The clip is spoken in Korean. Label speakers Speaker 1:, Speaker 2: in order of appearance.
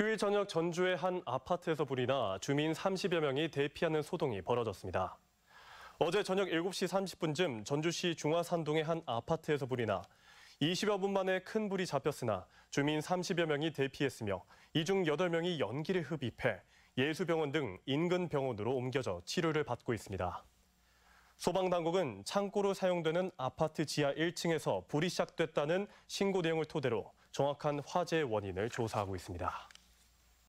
Speaker 1: 휴일 저녁 전주의 한 아파트에서 불이 나 주민 30여 명이 대피하는 소동이 벌어졌습니다. 어제 저녁 7시 30분쯤 전주시 중화산동의 한 아파트에서 불이 나 20여 분 만에 큰 불이 잡혔으나 주민 30여 명이 대피했으며 이 중 8명이 연기를 흡입해 예수병원 등 인근 병원으로 옮겨져 치료를 받고 있습니다. 소방당국은 창고로 사용되는 아파트 지하 1층에서 불이 시작됐다는 신고 내용을 토대로 정확한 화재 원인을 조사하고 있습니다.